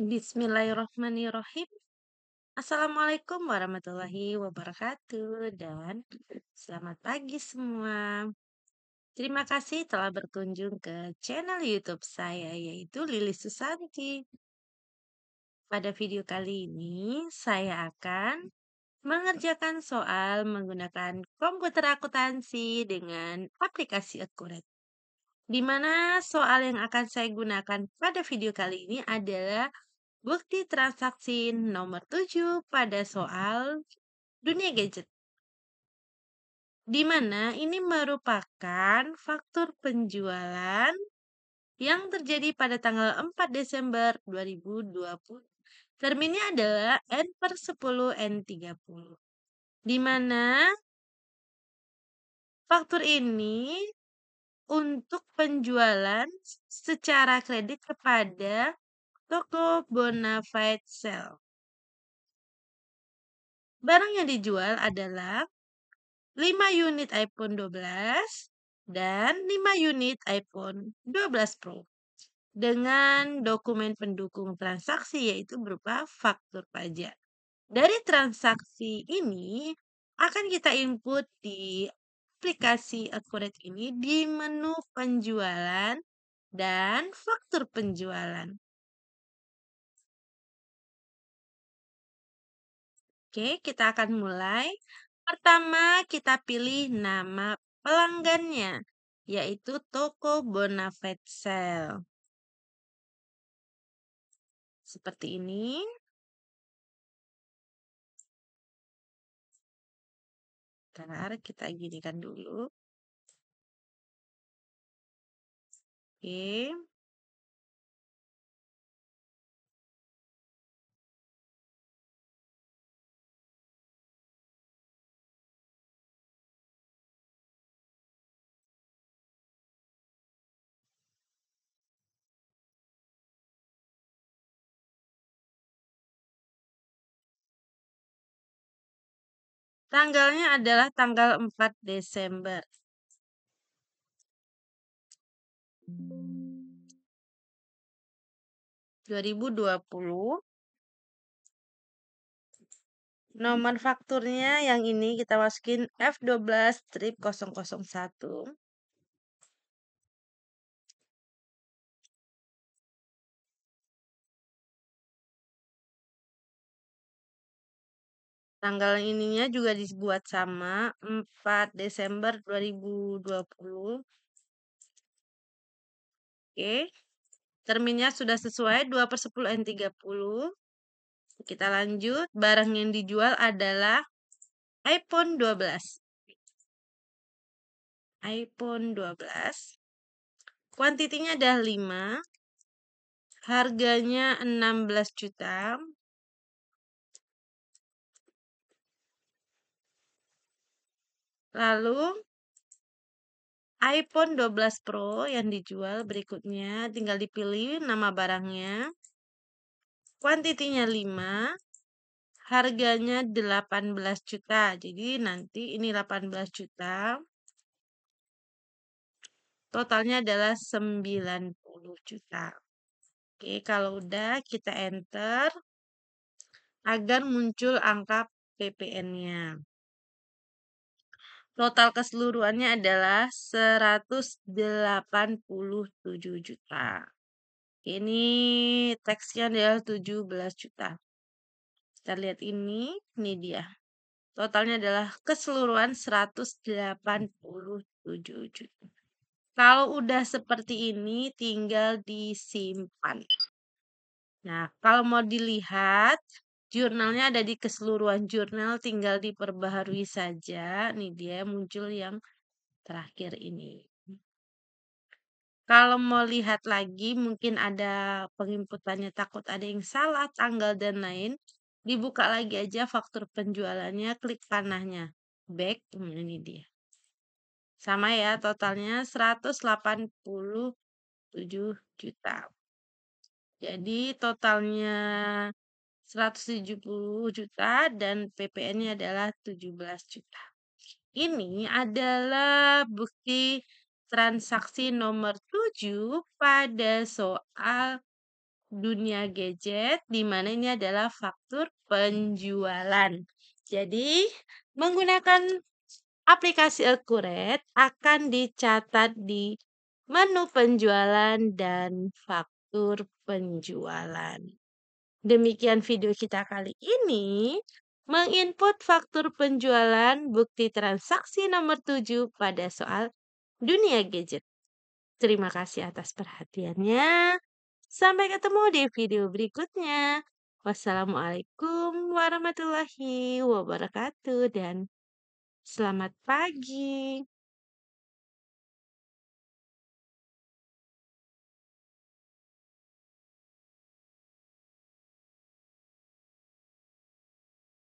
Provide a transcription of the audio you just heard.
Bismillahirrahmanirrahim. Assalamualaikum warahmatullahi wabarakatuh dan selamat pagi semua. Terima kasih telah berkunjung ke channel YouTube saya yaitu Lili Susanti. Pada video kali ini saya akan mengerjakan soal menggunakan komputer akuntansi dengan aplikasi Akurat di mana soal yang akan saya gunakan pada video kali ini adalah bukti transaksi nomor 7 pada soal dunia gadget. Di mana ini merupakan faktur penjualan yang terjadi pada tanggal 4 Desember 2020. Terminnya adalah N per 10 N30. Di mana faktur ini untuk penjualan secara kredit kepada toko bonafide sale. Barang yang dijual adalah 5 unit iPhone 12 dan 5 unit iPhone 12 Pro dengan dokumen pendukung transaksi yaitu berupa faktur pajak. Dari transaksi ini akan kita input di aplikasi Accurate ini di menu penjualan dan faktur penjualan. Oke, kita akan mulai. Pertama, kita pilih nama pelanggannya, yaitu toko Bonafide Sale. Seperti ini. sebentar kita ginikan dulu. Oke. Tanggalnya adalah tanggal 4 Desember. Dua ribu dua puluh. Nomor fakturnya yang ini kita masukin F12 strip 001. Tanggal ininya juga dibuat sama 4 Desember 2020. Oke. Terminnya sudah sesuai 2 per 10 N30. Kita lanjut. Barang yang dijual adalah iPhone 12 iPhone 12. Kuantitinya ada 5. Harganya 16 juta. Lalu iPhone 12 Pro yang dijual berikutnya tinggal dipilih nama barangnya, kuantitinya 5, harganya 18 juta. Jadi nanti ini 18 juta. Totalnya adalah 90 juta. Oke, kalau udah kita enter agar muncul angka PPN-nya total keseluruhannya adalah 187 juta. Ini teksnya adalah 17 juta. Kita lihat ini, ini dia. Totalnya adalah keseluruhan 187 juta. Kalau udah seperti ini tinggal disimpan. Nah, kalau mau dilihat jurnalnya ada di keseluruhan jurnal tinggal diperbaharui saja nih dia muncul yang terakhir ini kalau mau lihat lagi mungkin ada penginputannya takut ada yang salah tanggal dan lain dibuka lagi aja faktur penjualannya klik panahnya back hmm, ini dia sama ya totalnya 187 juta jadi totalnya 170 juta dan PPN-nya adalah 17 juta. Ini adalah bukti transaksi nomor 7 pada soal dunia gadget di mana ini adalah faktur penjualan. Jadi, menggunakan aplikasi Accurate akan dicatat di menu penjualan dan faktur penjualan. Demikian video kita kali ini menginput faktur penjualan bukti transaksi nomor 7 pada soal dunia gadget. Terima kasih atas perhatiannya. Sampai ketemu di video berikutnya. Wassalamualaikum warahmatullahi wabarakatuh dan selamat pagi.